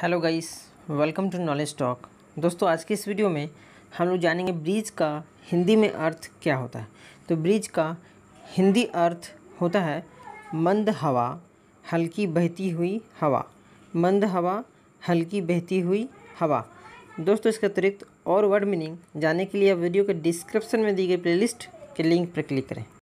hello guys welcome to knowledge talk दोस्तों आज की इस वीडियो में हम लोग जानेंगे ब्रिज का हिंदी में अर्थ क्या होता है तो ब्रिज का हिंदी अर्थ होता है मंद हवा हल्की बहती हुई हवा मंद हवा हल्की बहती हुई हवा दोस्तों इसके अतिरिक्त और वर्ड मीनिंग जानने के लिए आप वीडियो के डिस्क्रिप्शन में दी गई प्लेलिस्ट के लिंक पर क्लिक करें